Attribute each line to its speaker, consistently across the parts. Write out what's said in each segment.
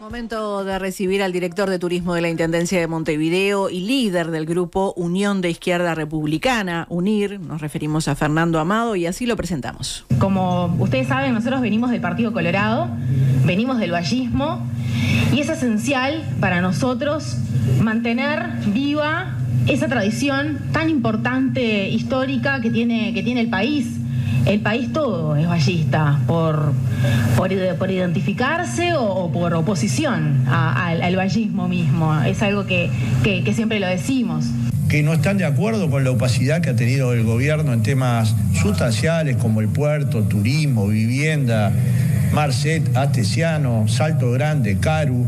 Speaker 1: Momento de recibir al director de turismo de la Intendencia de Montevideo y líder del grupo Unión de Izquierda Republicana, UNIR, nos referimos a Fernando Amado y así lo presentamos. Como ustedes saben, nosotros venimos del Partido Colorado, venimos del vallismo y es esencial para nosotros mantener viva esa tradición tan importante histórica que tiene, que tiene el país el país todo es vallista, por, por, identificarse o, por oposición al vallismo mismo. Es algo que, siempre lo decimos
Speaker 2: que no están de acuerdo con la opacidad que ha tenido el gobierno en temas sustanciales como el puerto, turismo, vivienda, Marcet, Astesiano, Salto Grande, Caru,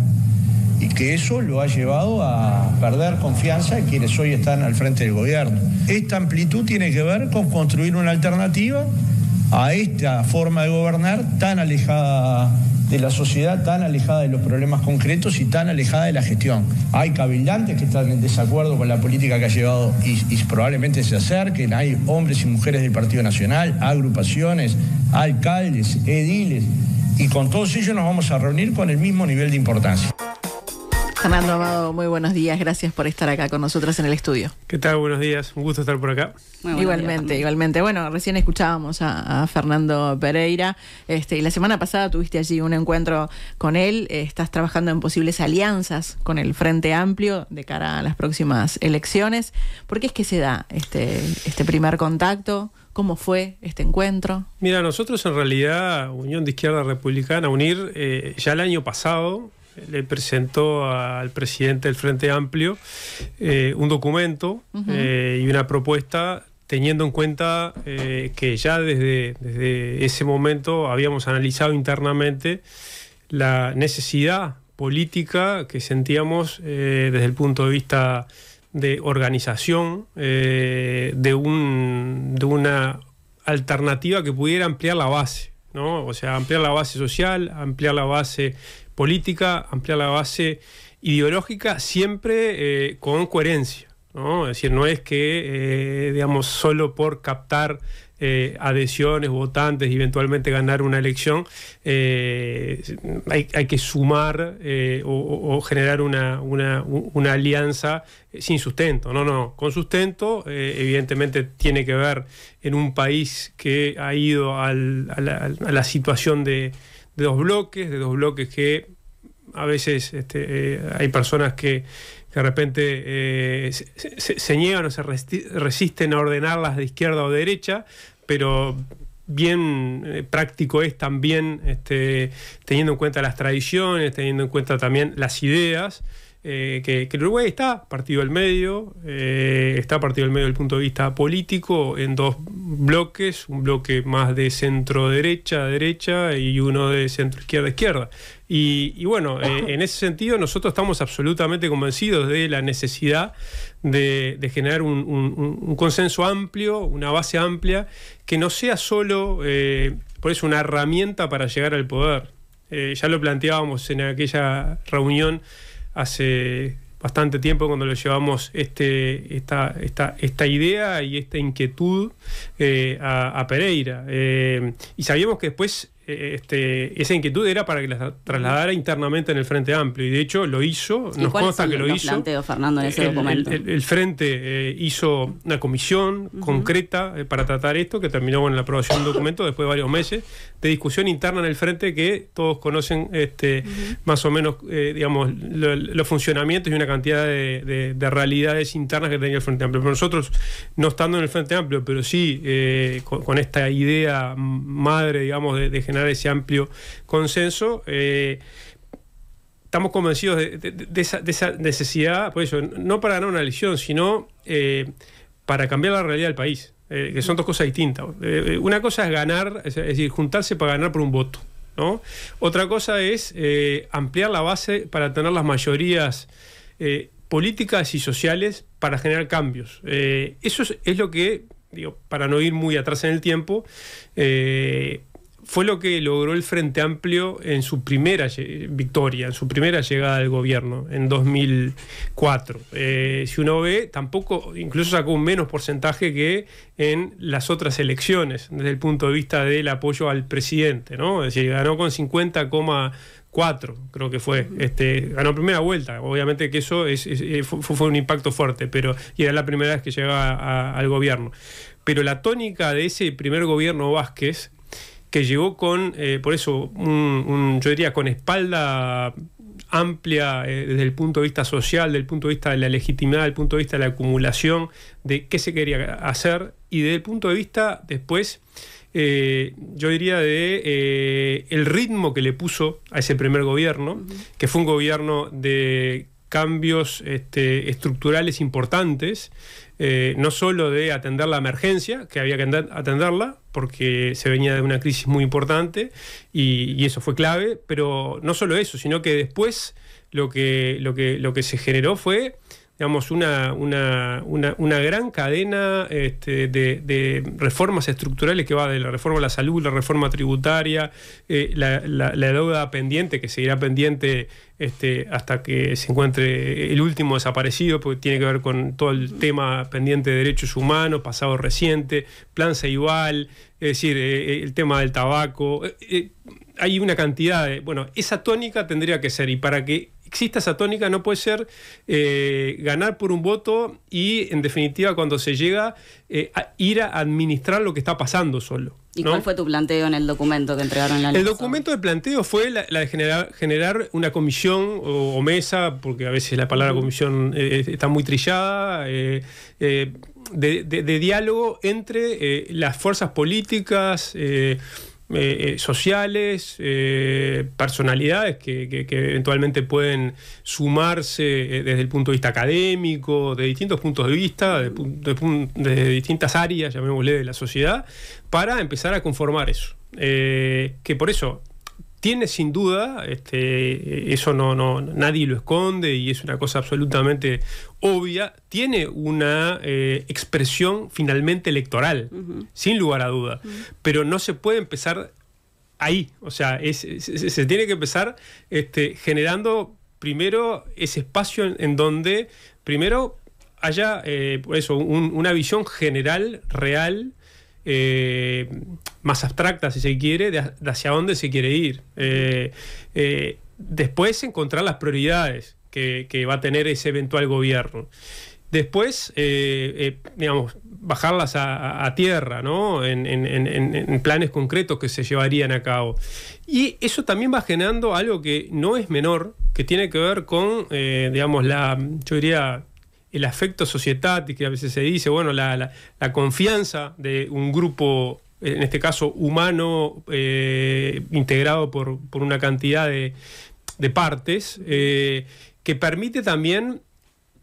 Speaker 2: y que eso lo ha llevado a perder confianza en quienes hoy están al frente del gobierno. Esta amplitud tiene que ver con construir una alternativa a esta forma de gobernar tan alejada de la sociedad, tan alejada de los problemas concretos y tan alejada de la gestión. Hay cabildantes que están en desacuerdo con la política que ha llevado y, y probablemente se acerquen, hay hombres y mujeres del Partido Nacional, agrupaciones, alcaldes, ediles, y con todos ellos nos vamos a reunir con el mismo nivel de importancia.
Speaker 1: Fernando Amado, muy buenos días. Gracias por estar acá con nosotros en el estudio.
Speaker 2: ¿Qué tal? Buenos días. Un gusto estar por acá. Igualmente,
Speaker 1: igualmente. Bueno, recién escuchábamos a, Fernando Pereira este, y la semana pasada tuviste allí un encuentro con él. Estás trabajando en posibles alianzas con el Frente Amplio de cara a las próximas elecciones. ¿Por qué es que se da este, este primer contacto? ¿Cómo fue este encuentro?
Speaker 2: Mira, nosotros en realidad, Unión de Izquierda Republicana, UNIR, eh, ya el año pasado le presentó al presidente del Frente Amplio eh, un documento eh, y una propuesta teniendo en cuenta eh, que ya desde, ese momento habíamos analizado internamente la necesidad política que sentíamos desde el punto de vista de organización de, de una alternativa que pudiera ampliar la base. ¿no? O sea, ampliar la base social, ampliar la base política, ampliar la base ideológica, siempre eh, con coherencia. ¿no? Es decir, no es que, eh, digamos, solo por captar eh, adhesiones, votantes y eventualmente ganar una elección, hay, que sumar o, generar una, alianza sin sustento. No, no, con sustento evidentemente tiene que ver en un país que ha ido a la situación de de dos bloques, de dos bloques que a veces este, eh, hay personas que, de repente eh, se, niegan o se resisten a ordenarlas de izquierda o derecha, pero bien eh, práctico es también este, teniendo en cuenta las tradiciones, teniendo en cuenta también las ideas eh, que, el Uruguay está partido al medio, eh, está partido al medio desde el punto de vista político en dos bloques, un bloque más de centro derecha derecha y uno de centro izquierda izquierda. Y, bueno, eh, en ese sentido nosotros estamos absolutamente convencidos de la necesidad de, generar un, un, consenso amplio, una base amplia, que no sea solo, por eso, una herramienta para llegar al poder. ya lo planteábamos en aquella reunión hace bastante tiempo cuando le llevamos este, esta, esta, esta idea y esta inquietud eh, a, Pereira. Eh, y sabíamos que después eh, este, esa inquietud era para que la trasladara internamente en el Frente Amplio y de hecho lo hizo, nos consta que lo, hizo. el, Frente eh, hizo una comisión concreta eh, para tratar esto que terminó con la aprobación del documento después de varios meses de discusión interna en el Frente que todos conocen este, más o menos digamos los funcionamientos y una cantidad de, realidades internas que tenía el Frente Amplio. Pero nosotros, no estando en el Frente Amplio, pero sí con, esta idea madre, digamos, de, de ese amplio consenso. Eh, estamos convencidos de, esa, necesidad, por eso, no para ganar una elección, sino eh, para cambiar la realidad del país, eh, que son dos cosas distintas. una cosa es ganar, es decir, juntarse para ganar por un voto. ¿No? Otra cosa es ampliar la base para tener las mayorías políticas y sociales para generar cambios. eso es, es, lo que, digo, para no ir muy atrás en el tiempo, fue lo que logró el Frente Amplio en su primera victoria, en su primera llegada al gobierno, en 2004. Eh, si uno ve, tampoco, incluso sacó un menos porcentaje que en las otras elecciones, desde el punto de vista del apoyo al presidente, ¿no? Es decir, ganó con 50,4, creo que fue. Este, ganó primera vuelta. Obviamente que eso es, eh, fue, un impacto fuerte, pero y era la primera vez que llegaba al gobierno. Pero la tónica de ese primer gobierno Vázquez que llegó con, eh, por eso, un, yo diría, con espalda amplia eh, desde el punto de vista social, desde el punto de vista de la legitimidad, el punto de vista de la acumulación, de qué se quería hacer y desde el punto de vista después, eh, yo diría, de el ritmo que le puso a ese primer gobierno, que fue un gobierno de cambios este, estructurales importantes, no solo de atender la emergencia, que había que atenderla, porque se venía de una crisis muy importante y, eso fue clave, pero no solo eso, sino que después lo que, lo que, lo que se generó fue digamos, una, una, gran cadena este, de, reformas estructurales que va de la reforma a la salud, la reforma tributaria, eh, la, deuda pendiente, que seguirá pendiente este, hasta que se encuentre el último desaparecido, porque tiene que ver con todo el tema pendiente de derechos humanos, pasado reciente, plan Ceibal, es decir, eh, eh, el tema del tabaco. hay una cantidad de. Bueno, esa tónica tendría que ser, y para que exista esa tónica, no puede ser eh, ganar por un voto y, en definitiva, cuando se llega, eh, a ir a administrar lo que está pasando solo. ¿Y cuál fue tu
Speaker 3: planteo en el documento que entregaron la El
Speaker 2: documento de planteo fue la, de generar, una comisión o, mesa, porque a veces la palabra comisión eh, está muy trillada. de, diálogo entre las fuerzas políticas, eh, eh, sociales, eh, personalidades que, eventualmente pueden sumarse desde el punto de vista académico, de distintos puntos de vista, de, distintas áreas, llamémosle, de la sociedad, para empezar a conformar eso. que por eso tiene sin duda, este, eso no, no, nadie lo esconde y es una cosa absolutamente obvia, tiene una eh, expresión finalmente electoral, sin lugar a duda, pero no se puede empezar ahí, o sea, se tiene que empezar este, generando primero ese espacio en, donde primero haya eh, eso, una visión general, real, eh, más abstracta, si se quiere, de, hacia dónde se quiere ir. Eh, eh, después encontrar las prioridades que, va a tener ese eventual gobierno. Después, digamos, bajarlas a, tierra, ¿no? En, en, planes concretos que se llevarían a cabo. Y eso también va generando algo que no es menor, que tiene que ver con, digamos, la, yo diría, el afecto societático, que a veces se dice, bueno, la, la, confianza de un grupo, en este caso humano, eh, integrado por, por, una cantidad de, de partes, eh, que permite también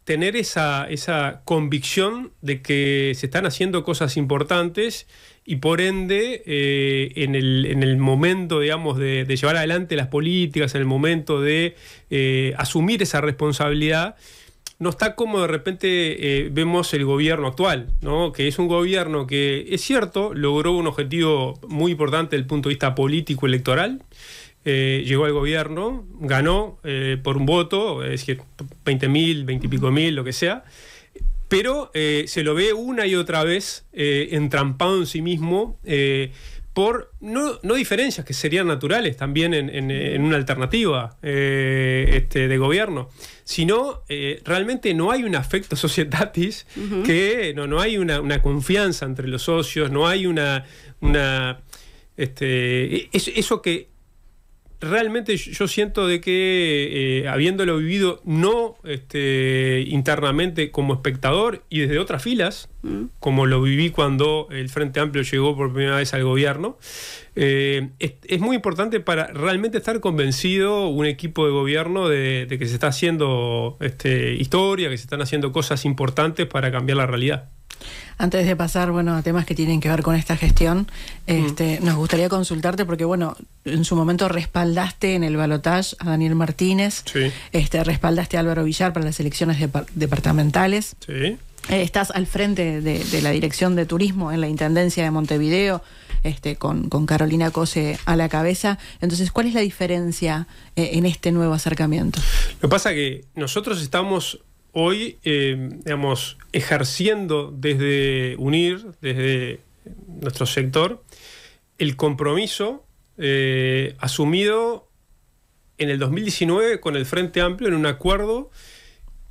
Speaker 2: tener esa, esa convicción de que se están haciendo cosas importantes y por ende eh, en, el, en, el, momento, digamos, de, llevar adelante las políticas, en el momento de asumir esa responsabilidad, no está como de repente eh, vemos el gobierno actual, ¿no? que es un gobierno que, es cierto, logró un objetivo muy importante desde el punto de vista político-electoral, eh, llegó al gobierno, ganó eh, por un voto, es decir, 20 mil, 20 y pico mil, lo que sea, pero se lo ve una y otra vez entrampado en sí mismo no, diferencias que serían naturales también en, una alternativa eh, este, de gobierno, sino eh, realmente no hay un afecto societatis, que no, no hay una, confianza entre los socios, no hay una... este, e, eso que realmente yo siento de que eh, habiéndolo vivido no este, internamente como espectador y desde otras filas, mm. como lo viví cuando el Frente Amplio llegó por primera vez al gobierno, eh, es, muy importante para realmente estar convencido un equipo de gobierno de, de que se está haciendo este, historia, que se están haciendo cosas importantes para cambiar la realidad.
Speaker 1: Antes de pasar, bueno, a temas que tienen que ver con esta gestión, mm. este, nos gustaría consultarte porque, bueno, en su momento respaldaste en el balotaje a Daniel Martínez, este, respaldaste a Álvaro Villar para las elecciones departamentales. Eh, estás al frente de, la dirección de turismo en la Intendencia de Montevideo, este, con, Carolina Cose a la cabeza. Entonces, ¿cuál es la diferencia eh, en este nuevo acercamiento?
Speaker 2: Lo que pasa es que nosotros estamos hoy, eh, digamos, ejerciendo desde UNIR, desde nuestro sector, el compromiso eh, asumido en el 2019 con el Frente Amplio en un acuerdo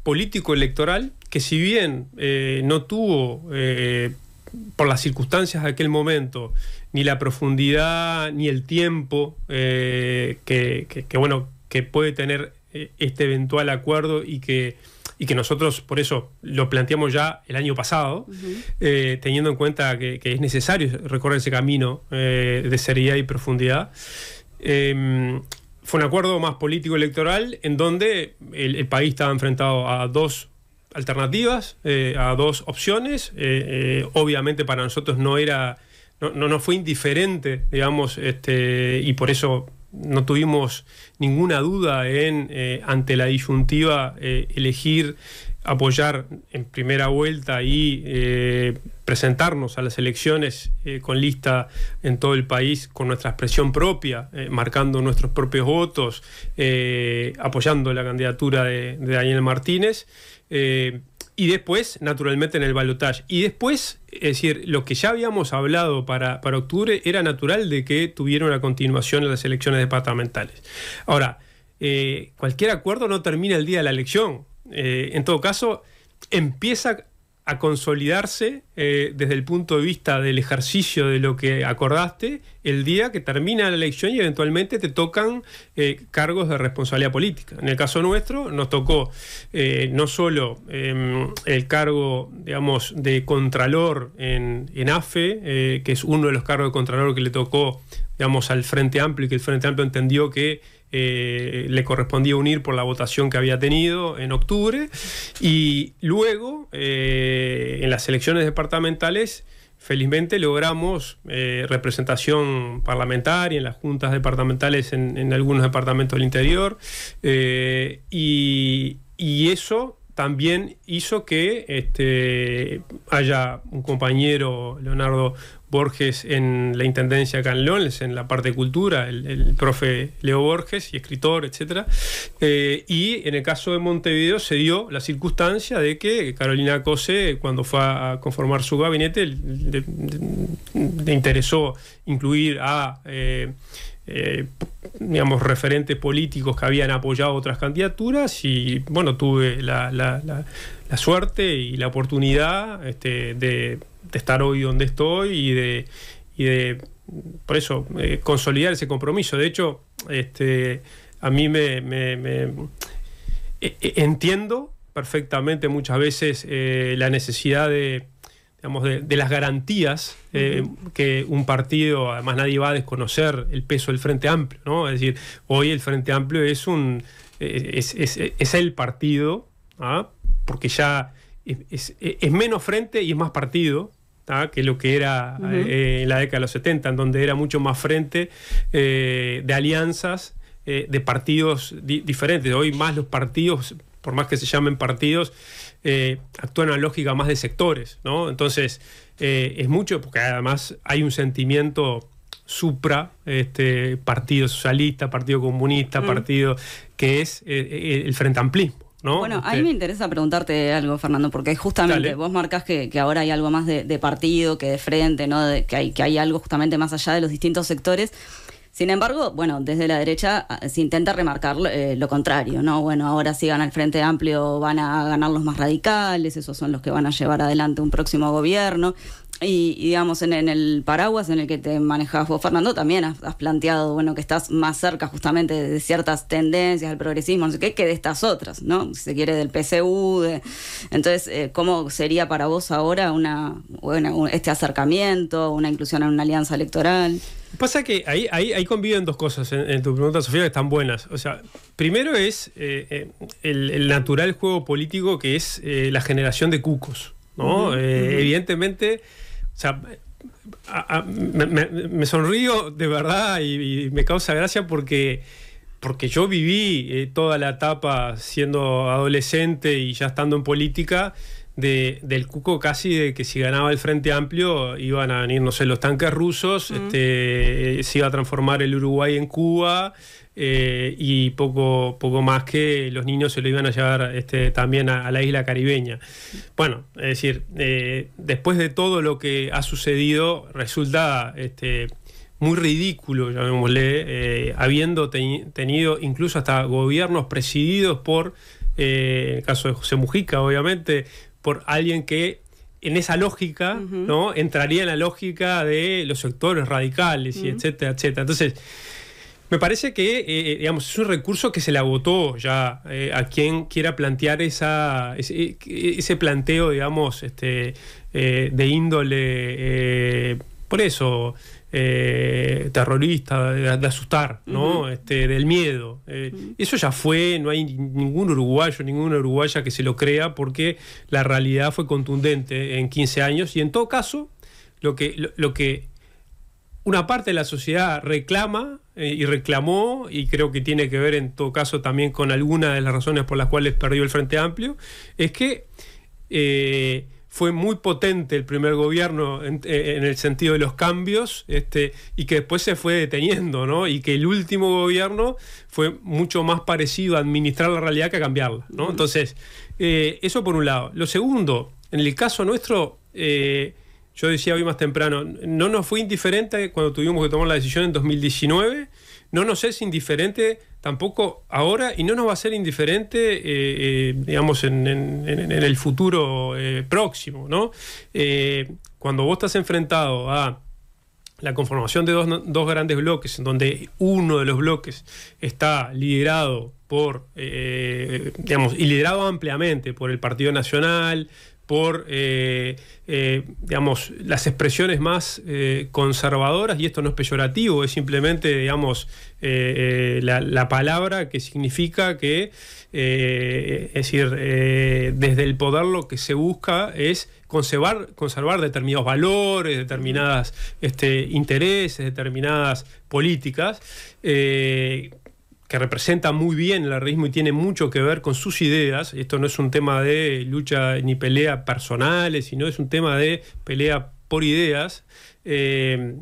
Speaker 2: político-electoral que si bien eh, no tuvo, por las circunstancias de aquel momento, ni la profundidad, ni el tiempo que, bueno, que puede tener este eventual acuerdo y que y que nosotros por eso lo planteamos ya el año pasado, eh, teniendo en cuenta que, es necesario recorrer ese camino eh, de seriedad y profundidad. Em, fue un acuerdo más político-electoral en donde el, país estaba enfrentado a dos alternativas, eh, a dos opciones. obviamente para nosotros no era... No, no, fue indiferente, digamos, este, y por eso no tuvimos ninguna duda en, eh, ante la disyuntiva, eh, elegir apoyar en primera vuelta y eh, presentarnos a las elecciones con lista en todo el país, con nuestra expresión propia, marcando nuestros propios votos, apoyando la candidatura de, de Daniel Martínez y después, naturalmente, en el balotaje. Y después, es decir, lo que ya habíamos hablado para, octubre era natural de que tuvieron a continuación las elecciones departamentales. Ahora, eh, cualquier acuerdo no termina el día de la elección. Eh, en todo caso, empieza a consolidarse eh, desde el punto de vista del ejercicio de lo que acordaste el día que termina la elección y eventualmente te tocan eh, cargos de responsabilidad política. En el caso nuestro nos tocó eh, no solo em, el cargo, digamos, de contralor en, en AFE, que es uno de los cargos de contralor que le tocó, digamos, al Frente Amplio y que el Frente Amplio entendió que eh, le correspondía unir por la votación que había tenido en octubre. Y luego, eh, en las elecciones departamentales, felizmente logramos eh, representación parlamentaria en las juntas departamentales en, algunos departamentos del interior. y eso también hizo que este, haya un compañero, Leonardo Borges, en la Intendencia acá en en la parte de cultura, el, profe Leo Borges, y escritor, etc. Eh, y en el caso de Montevideo se dio la circunstancia de que Carolina Cose, cuando fue a conformar su gabinete, le, interesó incluir a... Eh, eh, digamos, referentes políticos que habían apoyado otras candidaturas y bueno, tuve la, suerte y la oportunidad este, de, estar hoy donde estoy y de, y de por eso, eh, consolidar ese compromiso. De hecho, este, a mí me, e, e, entiendo perfectamente muchas veces eh, la necesidad de de, las garantías eh, que un partido, además nadie va a desconocer el peso del Frente Amplio, ¿no? Es decir, hoy el Frente Amplio es un es, el partido, ¿ah? porque ya es, menos frente y es más partido. ¿ah? que lo que era eh, eh, en la década de los 70, en donde era mucho más frente de alianzas, de partidos diferentes. Hoy más los partidos, por más que se llamen partidos, eh, actúa en una lógica más de sectores, ¿no? Entonces, eh, es mucho, porque además hay un sentimiento supra, este, Partido Socialista, Partido Comunista, mm. partido que es eh, el Frente Amplismo. ¿No? Bueno, a mí este me
Speaker 3: interesa preguntarte algo, Fernando, porque justamente vos marcas que, ahora hay algo más de, partido que de frente, ¿no? que, hay, que hay algo justamente más allá de los distintos sectores. Sin embargo, bueno, desde la derecha ah, se intenta remarcar eh, lo contrario, ¿no? Bueno, ahora si gana el Frente Amplio van a ganar los más radicales, esos son los que van a llevar adelante un próximo gobierno. Y, digamos, en, el paraguas en el que te manejas vos, Fernando, también has, planteado, bueno, que estás más cerca justamente de ciertas tendencias al progresismo, no sé qué, que de estas otras, ¿no? Si se quiere del PCU, de... entonces, eh, ¿cómo sería para vos ahora una, este acercamiento, una inclusión en una alianza electoral?
Speaker 2: Pasa que ahí, conviven dos cosas en, tu pregunta, Sofía, que están buenas. O sea, primero es eh, eh, el, natural juego político que es eh, la generación de cucos. Evidentemente, o sea, me, sonrío de verdad y, me causa gracia porque, porque yo viví toda la etapa siendo adolescente y ya estando en política del cuco casi de que si ganaba el Frente Amplio iban a venir, no sé, los tanques rusos, este, eh, se iba a transformar el Uruguay en Cuba, eh, y poco, poco más que los niños se lo iban a llevar este, también a, la isla caribeña. Bueno, es decir, eh, después de todo lo que ha sucedido, resulta este, muy ridículo, llamémosle, habiendo tenido incluso hasta gobiernos presididos por, en el caso de José Mujica, obviamente, por alguien que en esa lógica, ¿no? Entraría en la lógica de los sectores radicales y etcétera, etcétera. Entonces, me parece que eh, eh, digamos, es un recurso que se le agotó ya eh, a quien quiera plantear esa, ese, planteo, digamos, este, de índole, por eso, eh, terrorista, de, asustar, ¿no? Este, del miedo. Eh, eso ya fue, no hay ningún uruguayo, ninguna uruguaya que se lo crea porque la realidad fue contundente en 15 años y en todo caso, lo que, lo, que una parte de la sociedad reclama eh, y reclamó, y creo que tiene que ver en todo caso también con alguna de las razones por las cuales perdió el Frente Amplio, es que fue muy potente el primer gobierno eh, en, el sentido de los cambios este, y que después se fue deteniendo, ¿no? Y que el último gobierno fue mucho más parecido a administrar la realidad que a cambiarla, Entonces, eh, eso por un lado. Lo segundo, en el caso nuestro, eh, yo decía hoy más temprano, no nos fue indiferente cuando tuvimos que tomar la decisión en 2019 no nos es indiferente tampoco ahora y no nos va a ser indiferente, eh, eh, digamos, en, el futuro eh, próximo, ¿no? cuando vos estás enfrentado a la conformación de dos, grandes bloques, en donde uno de los bloques está liderado por, digamos, y liderado ampliamente por el Partido Nacional, por eh, eh, digamos, las expresiones más eh, conservadoras, y esto no es peyorativo, es simplemente digamos, la, palabra que significa que, es decir, desde el poder lo que se busca es conservar, conservar determinados valores, determinados este, intereses, determinadas políticas que representa muy bien el arreísmo y tiene mucho que ver con sus ideas. Esto no es un tema de lucha ni pelea personales, sino es un tema de pelea por ideas. Eh,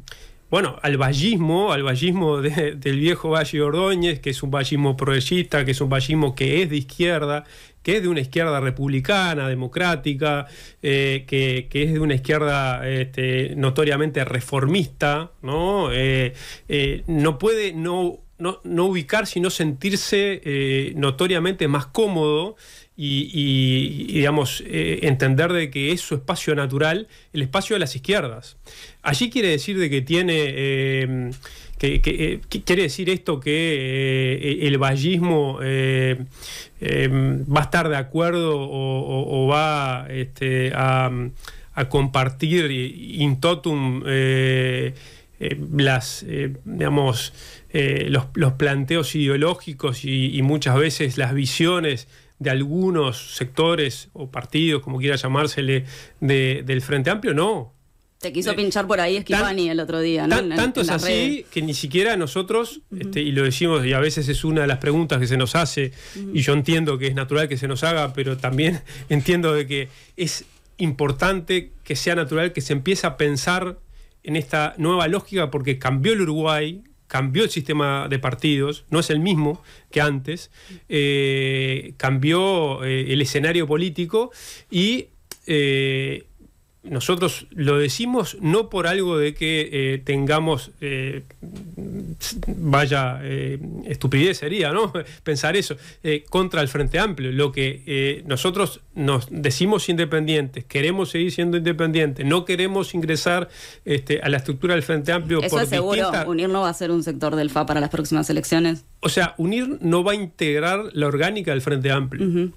Speaker 2: bueno, al vallismo, al vallismo del viejo Valle Ordóñez, que es un vallismo progresista, que es un vallismo que es de izquierda, que es de una izquierda republicana, democrática, eh, que, es de una izquierda este, notoriamente reformista, ¿no? Eh, no puede no no, ubicar, sino sentirse eh, notoriamente más cómodo y, digamos, eh, entender de que es su espacio natural, el espacio de las izquierdas. Allí quiere decir de que tiene... Eh, que, quiere decir esto que el vallismo va a estar de acuerdo o, va este, a, a, compartir in totum las, digamos, eh, los, planteos ideológicos y, muchas veces las visiones de algunos sectores o partidos, como quiera llamársele, del Frente Amplio, no.
Speaker 3: Te quiso eh, pinchar por ahí Esquivani el otro día, ¿no? tanto es así
Speaker 2: que ni siquiera nosotros, este, y lo decimos, y a veces es una de las preguntas que se nos hace, y yo entiendo que es natural que se nos haga, pero también entiendo de que es importante que sea natural que se empiece a pensar en esta nueva lógica porque cambió el Uruguay, cambió el sistema de partidos, no es el mismo que antes, eh, cambió eh, el escenario político y eh, nosotros lo decimos no por algo de que eh, tengamos, eh, vaya eh, estupidez sería, ¿no? Pensar eso, eh, contra el Frente Amplio. Lo que nosotros nos decimos independientes, queremos seguir siendo independientes, no queremos ingresar este, a la estructura del Frente Amplio. ¿Eso seguro?
Speaker 3: ¿Unirnos va a ser un sector del FA para las próximas elecciones?
Speaker 2: o sea, unir no va a integrar la orgánica del Frente Amplio.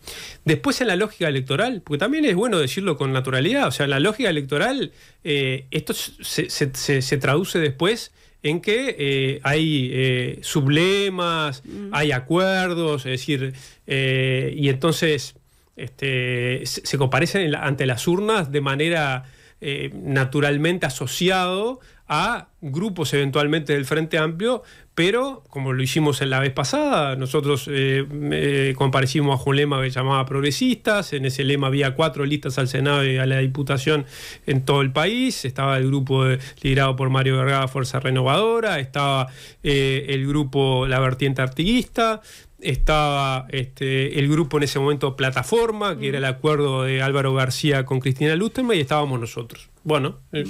Speaker 2: Después en la lógica electoral, porque también es bueno decirlo con naturalidad, o sea, en la lógica electoral eh, esto se, traduce después en que eh, hay eh, sublemas, hay acuerdos, es decir, y entonces este, se, comparecen ante las urnas de manera eh, naturalmente asociado a grupos eventualmente del Frente Amplio, pero como lo hicimos en la vez pasada, nosotros eh, eh, comparecimos a lema que llamaba progresistas, en ese lema había cuatro listas al Senado y a la Diputación en todo el país, estaba el grupo liderado por Mario Vergara, Fuerza Renovadora, estaba el grupo La Vertiente Artiguista, estaba este, el grupo en ese momento Plataforma, que era mm. el acuerdo de Álvaro García con Cristina Lusterma, y estábamos nosotros. Bueno, eh,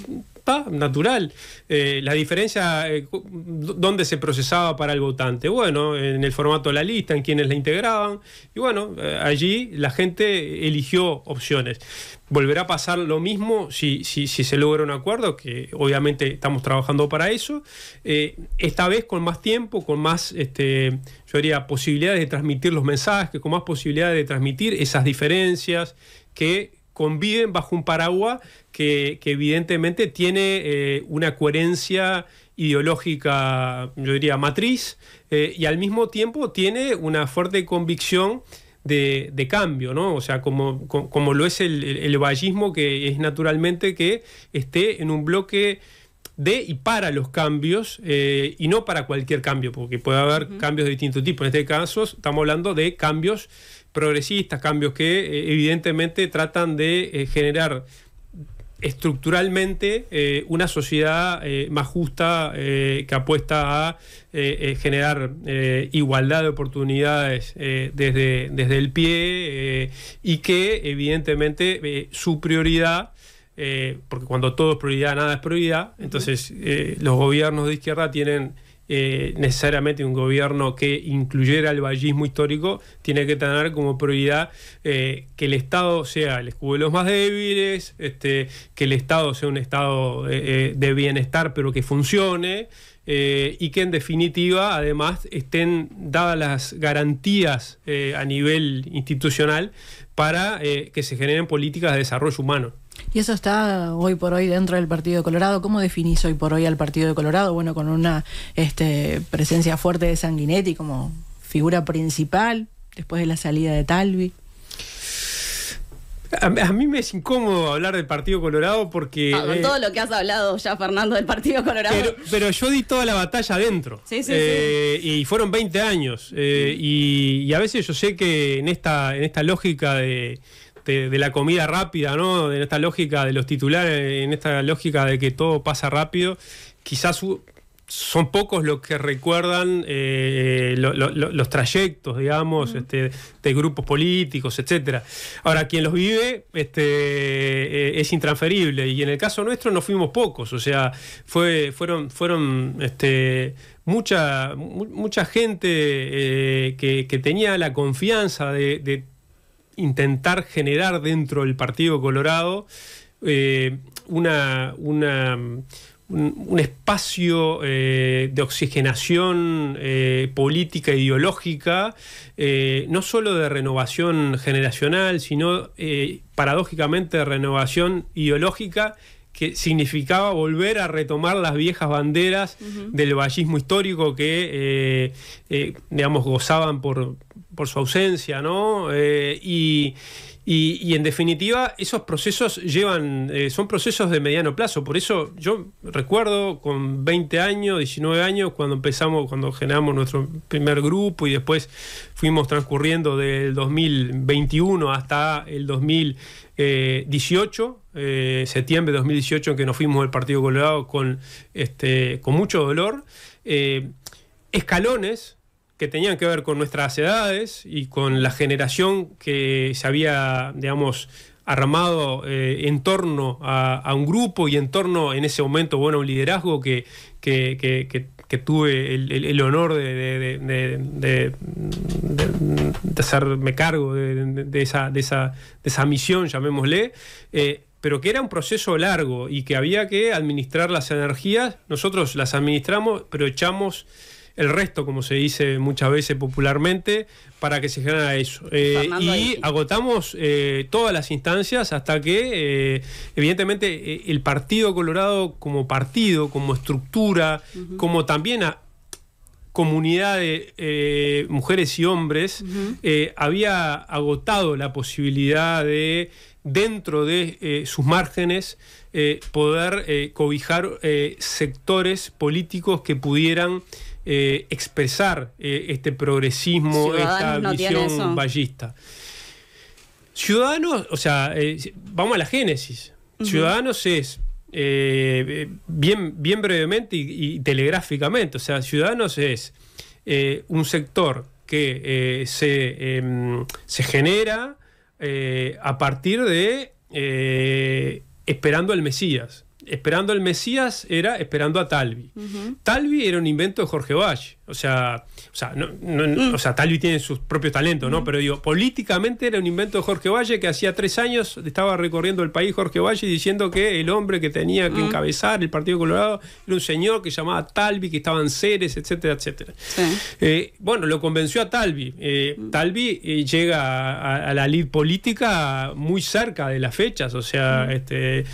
Speaker 2: natural. Eh, la diferencia, eh, ¿dónde se procesaba para el votante? Bueno, en el formato de la lista, en quienes la integraban. Y bueno, eh, allí la gente eligió opciones. Volverá a pasar lo mismo si, si, se logra un acuerdo, que obviamente estamos trabajando para eso. esta vez con más tiempo, con más, este, yo diría, posibilidades de transmitir los mensajes, con más posibilidades de transmitir esas diferencias que conviven bajo un paraguas que, evidentemente tiene eh, una coherencia ideológica, yo diría, matriz, eh, y al mismo tiempo tiene una fuerte convicción de, cambio, ¿no? O sea, como, lo es el, el, el vallismo, que es naturalmente que esté en un bloque de y para los cambios eh, y no para cualquier cambio, porque puede haber cambios de distinto tipo. En este caso estamos hablando de cambios progresistas, cambios que eh, evidentemente tratan de eh, generar estructuralmente una sociedad más justa que apuesta a generar igualdad de oportunidades desde, desde el pie y que evidentemente su prioridad eh, porque cuando todo es prioridad, nada es prioridad, entonces eh, los gobiernos de izquierda tienen eh, necesariamente un gobierno que incluyera el vallismo histórico, tiene que tener como prioridad que el Estado sea el escudo de los más débiles, este, que el Estado sea un Estado de bienestar pero que funcione. y que en definitiva además estén dadas las garantías a nivel institucional para que se generen políticas de desarrollo humano.
Speaker 1: Y eso está hoy por hoy dentro del Partido Colorado. ¿Cómo definís hoy por hoy al Partido de Colorado? Bueno, con una este, presencia fuerte de Sanguinetti como figura principal después de la salida de Talvi.
Speaker 2: A, mí me es incómodo hablar del Partido Colorado porque. Ah, con eh, todo
Speaker 3: lo que has hablado ya, Fernando, del Partido Colorado.
Speaker 2: Pero, yo di toda la batalla adentro. Sí, sí, sí. Eh, y fueron 20 años. Eh, y, y, a veces yo sé que en esta, en esta lógica de, de, la comida rápida, ¿no? En esta lógica de los titulares, en esta lógica de que todo pasa rápido, quizás son pocos los que recuerdan eh, los trayectos, digamos, este, de grupos políticos, etcétera. Ahora, quien los vive este, eh, es intransferible y en el caso nuestro no fuimos pocos, o sea, fue, fueron, fueron este, mucha, mucha gente eh, que, tenía la confianza de intentar generar dentro del Partido Colorado eh, un, espacio eh, de oxigenación eh, política ideológica, no solo de renovación generacional, sino paradójicamente de renovación ideológica que significaba volver a retomar las viejas banderas del vallismo histórico que, eh, eh, digamos, gozaban por, por su ausencia, ¿no? Eh, y, y, en definitiva, esos procesos llevan, son procesos de mediano plazo. Por eso yo recuerdo con 20 años, 19 años, cuando empezamos, cuando generamos nuestro primer grupo y después fuimos transcurriendo del 2021 hasta el 2000. 18, eh, eh, septiembre de 2018, en que nos fuimos del Partido Colorado con, este, con mucho dolor. Eh, escalones que tenían que ver con nuestras edades y con la generación que se había, digamos, armado en torno a, un grupo y en torno, en ese momento, bueno, a un liderazgo que que tuve el, honor de, hacerme cargo de, esa, misión, llamémosle, eh, pero que era un proceso largo y que había que administrar las energías. Nosotros las administramos, pero echamos el resto, como se dice muchas veces popularmente, para que se genera eso. Eh, y agotamos eh, todas las instancias hasta que, eh, evidentemente, el Partido Colorado como partido, como estructura, como también a, comunidad de mujeres y hombres había agotado la posibilidad de, dentro de sus márgenes, poder cobijar sectores políticos que pudieran eh, expresar eh, este progresismo, esta visión vallista. Ciudadanos, o sea, eh, vamos a la génesis. Ciudadanos es bien, bien brevemente y, telegráficamente. O sea, Ciudadanos es un sector que se, em, se, genera a partir de esperando al Mesías esperando al Mesías era esperando a Talvi. Talvi era un invento de Jorge Valle. O sea, mm. o sea, Talvi tiene sus propios talentos, ¿no? Pero digo, políticamente era un invento de Jorge Valle que hacía tres años estaba recorriendo el país Jorge Valle diciendo que el hombre que tenía que mm. encabezar el Partido Colorado era un señor que llamaba Talvi, que estaban seres, etcétera, etcétera. Eh, bueno, lo convenció a Talvi. Eh, mm. Talvi eh, llega a, la lid política muy cerca de las fechas, o sea, este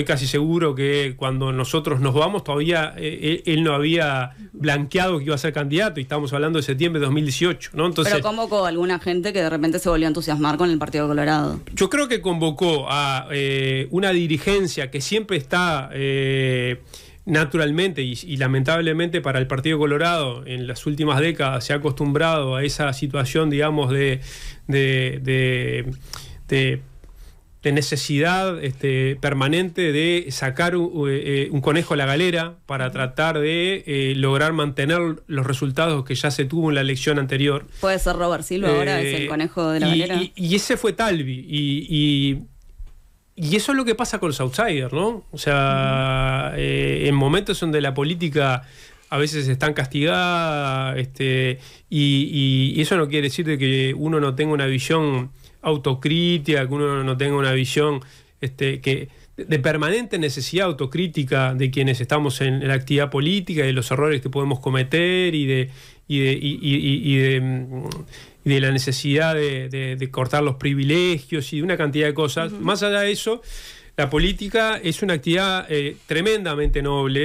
Speaker 2: estoy casi seguro que cuando nosotros nos vamos, todavía eh, eh, él no había blanqueado que iba a ser candidato y estamos hablando de septiembre de 2018, ¿no? Entonces, Pero
Speaker 3: convocó a alguna gente que de repente se volvió a entusiasmar con el Partido Colorado.
Speaker 2: Yo creo que convocó a eh, una dirigencia que siempre está... naturalmente y, lamentablemente para el Partido Colorado en las últimas décadas se ha acostumbrado a esa situación, digamos, de, de, de, de de necesidad este, permanente de sacar eh, eh, un, conejo a la galera para tratar de eh, lograr mantener los resultados que ya se tuvo en la elección anterior.
Speaker 3: Puede ser Robert Silva ahora, es el conejo de la galera.
Speaker 2: Y, ese fue Talvi. Y, y, eso es lo que pasa con los outsiders, ¿no? O sea, en momentos donde la política a veces están castigada, este, y, eso no quiere decir que uno no tenga una visión autocrítica, que uno no tenga una visión este, que, de permanente necesidad autocrítica de quienes estamos en la actividad política y de los errores que podemos cometer y de, la necesidad de, cortar los privilegios y de una cantidad de cosas. Más allá de eso, la política es una actividad eh, tremendamente noble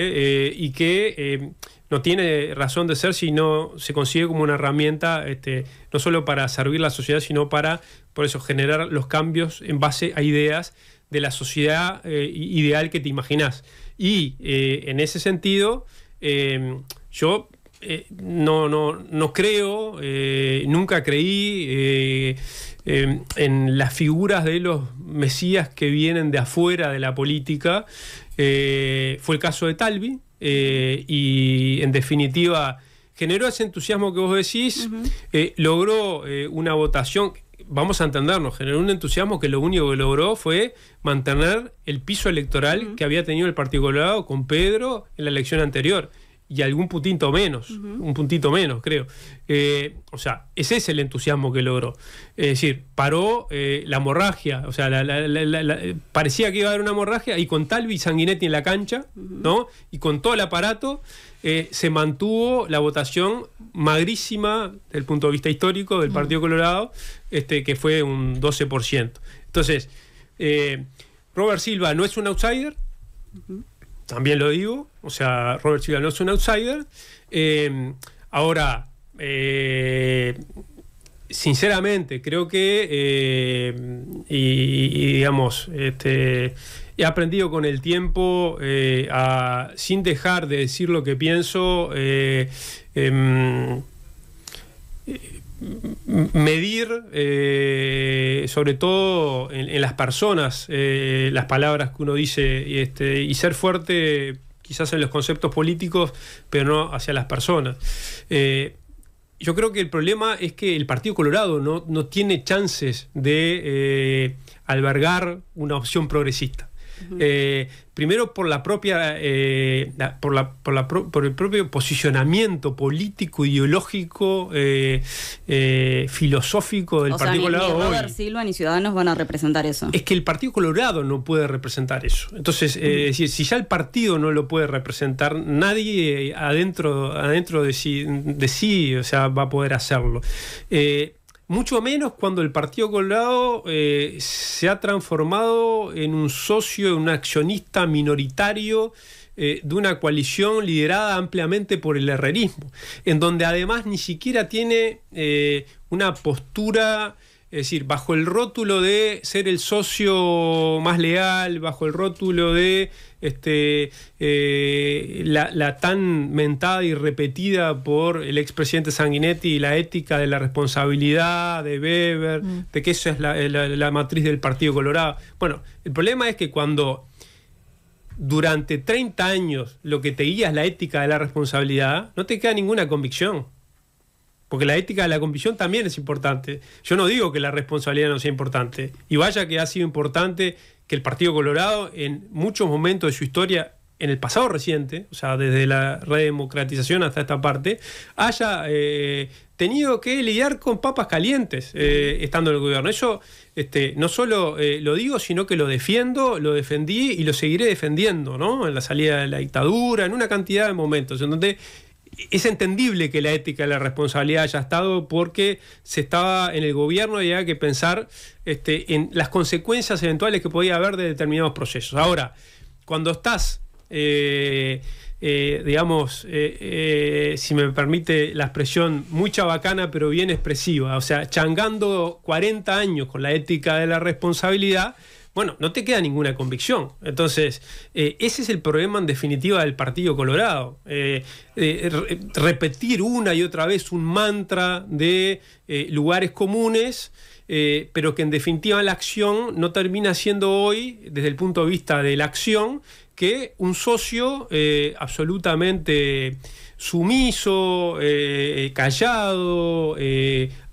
Speaker 2: eh, y que eh, no tiene razón de ser si no se consigue como una herramienta, este, no solo para servir la sociedad, sino para, por eso, generar los cambios en base a ideas de la sociedad eh, ideal que te imaginas Y eh, en ese sentido, em, yo eh, no, no, no, creo, nunca creí em, en las figuras de los mesías que vienen de afuera de la política. fue el caso de Talvi, eh, y en definitiva generó ese entusiasmo que vos decís, eh, logró eh, una votación, vamos a entendernos, generó un entusiasmo que lo único que logró fue mantener el piso electoral que había tenido el Partido Colorado con Pedro en la elección anterior y algún puntito menos, un puntito menos, creo. Eh, o sea, ese es el entusiasmo que logró. Es decir, paró eh, la hemorragia, o sea, parecía que iba a haber una hemorragia y con Talvi y Sanguinetti en la cancha, ¿no? Y con todo el aparato, eh, se mantuvo la votación magrísima desde el punto de vista histórico del Partido Colorado, este, que fue un 12%. Entonces, Robert Silva no es un outsider también lo digo, o sea, Robert Silva no es un outsider. Em, ahora, eh, sinceramente, creo que, em, y, digamos, este, he aprendido con el tiempo eh, sin dejar de decir lo que pienso, eh, em, medir, eh, sobre todo en, las personas, eh, las palabras que uno dice este, y, ser fuerte quizás en los conceptos políticos, pero no hacia las personas. Eh, yo creo que el problema es que el Partido Colorado no, no tiene chances de albergar una opción progresista. Eh, primero por la propia, eh, por, la, por, el propio posicionamiento político, ideológico, eh, filosófico del Partido Colorado.
Speaker 3: Silva ni Ciudadanos van a representar eso.
Speaker 2: Es que el Partido Colorado no puede representar eso. Entonces, si, ya el partido no lo puede representar, nadie adentro, adentro de sí, de sí, o sea, va a poder hacerlo. Mucho menos cuando el Partido Colorado eh, se ha transformado en un socio, en un accionista minoritario eh, de una coalición liderada ampliamente por el herrerismo, en donde además ni siquiera tiene eh, una postura es decir, bajo el rótulo de ser el socio más leal, bajo el rótulo de este, eh, la, tan mentada y repetida por el expresidente Sanguinetti, la ética de la responsabilidad de Weber, mm. de que esa es la, la matriz del Partido Colorado. Bueno, el problema es que cuando durante 30 años lo que te guía es la ética de la responsabilidad, no te queda ninguna convicción. Porque la ética de la convicción también es importante. Yo no digo que la responsabilidad no sea importante. Y vaya que ha sido importante que el Partido Colorado en muchos momentos de su historia en el pasado reciente, o sea, desde la redemocratización hasta esta parte, haya eh, tenido que lidiar con papas calientes eh, estando en el gobierno. Eso este, no solo eh, lo digo, sino que lo defiendo, lo defendí y lo seguiré defendiendo, ¿no? En la salida de la dictadura, en una cantidad de momentos, en donde es entendible que la ética de la responsabilidad haya estado porque se estaba en el gobierno y había que pensar este, en las consecuencias eventuales que podía haber de determinados procesos. Ahora, cuando estás, eh, eh, digamos, eh, si me permite la expresión, mucha bacana pero bien expresiva, o sea, changando 40 años con la ética de la responsabilidad, bueno, no te queda ninguna convicción. Entonces, eh, ese es el problema en definitiva del Partido Colorado. Eh, eh, repetir una y otra vez un mantra de lugares comunes. pero que en definitiva la acción no termina siendo hoy, desde el punto de vista de la acción, que un socio absolutamente sumiso, callado,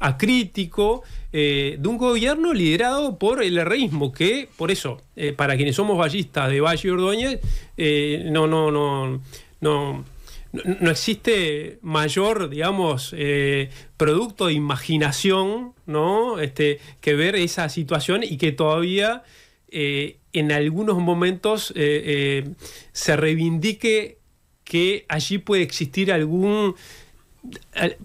Speaker 2: acrítico, eh, de un gobierno liderado por el herreísmo, que por eso, eh, para quienes somos ballistas de Valle y Ordóñez, eh, no, no, no, no, no existe mayor, digamos, producto de imaginación, ¿no? Este, que ver esa situación y que todavía en algunos momentos se reivindique que allí puede existir algún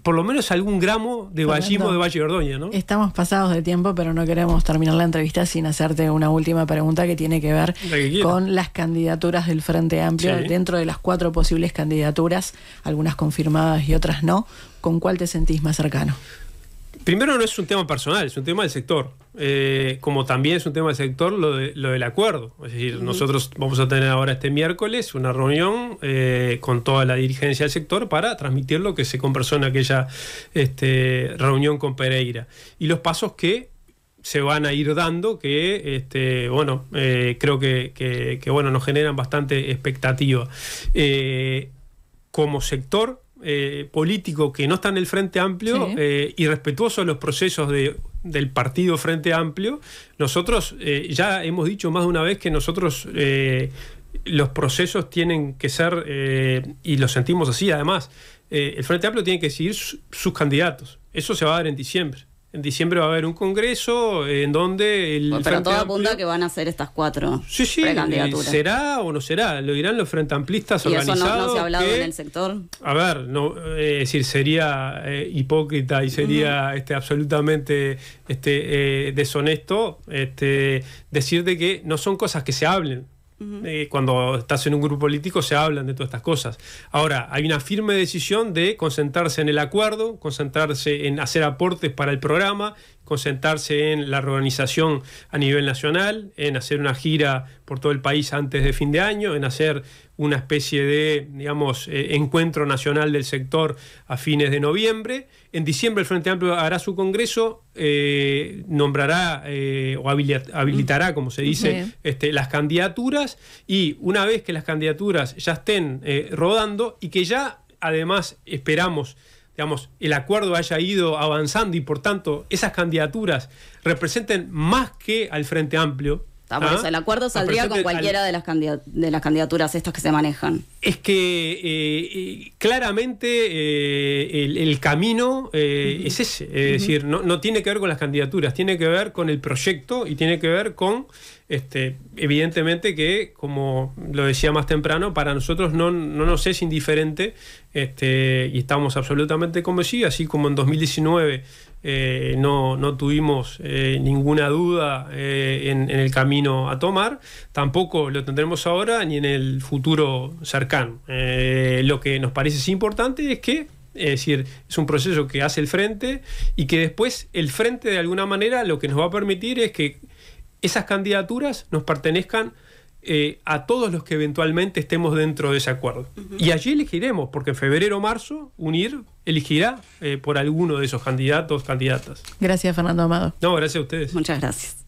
Speaker 2: por lo menos algún gramo de vallismo de Valle ¿no?
Speaker 1: Estamos pasados de tiempo, pero no queremos terminar la entrevista sin hacerte una última pregunta que tiene que ver con las candidaturas del Frente Amplio, dentro de las cuatro posibles candidaturas, algunas confirmadas y otras no. ¿Con cuál te sentís más cercano?
Speaker 2: primero no es un tema personal, es un tema del sector. Eh, como también es un tema del sector lo, del acuerdo. Es decir, nosotros vamos a tener ahora este miércoles una reunión eh, con toda la dirigencia del sector para transmitir lo que se conversó en aquella este, reunión con Pereira y los pasos que se van a ir dando que este, bueno eh, creo que, que, bueno nos generan bastante expectativa como sector eh, político que no está en el Frente Amplio y eh, respetuoso a los procesos de, del partido Frente Amplio, nosotros eh, ya hemos dicho más de una vez que nosotros los procesos tienen que ser, y lo sentimos así además, el Frente Amplio tiene que seguir sus candidatos. Eso se va a dar en diciembre. En diciembre va a haber un congreso en donde el. pero Frente todo
Speaker 3: apunta que van a ser estas cuatro sí, sí,
Speaker 2: ¿Será o no será? Lo dirán los Frente Amplistas ¿Y organizados. Eso no, se ha hablado en el sector. A ver, no, eh, decir, sería eh, hipócrita y sería este, absolutamente este, eh, deshonesto este, decir de que no son cosas que se hablen. Eh, cuando estás en un grupo político se hablan de todas estas cosas. Ahora, hay una firme decisión de concentrarse en el acuerdo, concentrarse en hacer aportes para el programa concentrarse en la reorganización a nivel nacional, en hacer una gira por todo el país antes de fin de año, en hacer una especie de, digamos, eh, encuentro nacional del sector a fines de noviembre. En diciembre el Frente Amplio hará su congreso, eh, nombrará eh, o habilitará, como se dice, este, las candidaturas y una vez que las candidaturas ya estén rodando y que ya además esperamos digamos, el acuerdo haya ido avanzando y por tanto esas candidaturas representen más que al Frente Amplio, ¿Ah? el acuerdo saldría con cualquiera de, las
Speaker 3: de las candidaturas estas que se manejan.
Speaker 2: Es que eh, claramente eh, el, camino eh, es ese. Es decir, no, tiene que ver con las candidaturas, tiene que ver con el proyecto y tiene que ver con este, evidentemente que, como lo decía más temprano, para nosotros no, nos es indiferente este, y estamos absolutamente convencidos, así como en 2019 eh, no, tuvimos eh, ninguna duda eh, en, en, el camino a tomar, tampoco lo tendremos ahora ni en el futuro cercano. lo que nos parece importante es que es decir, es un proceso que hace el frente y que después el frente de alguna manera lo que nos va a permitir es que esas candidaturas nos pertenezcan eh, a todos los que eventualmente estemos dentro de ese acuerdo. Y allí elegiremos, porque en febrero o marzo UNIR elegirá eh, por alguno de esos candidatos, candidatas.
Speaker 1: Gracias, Fernando Amado.
Speaker 2: No, gracias a ustedes. Muchas gracias.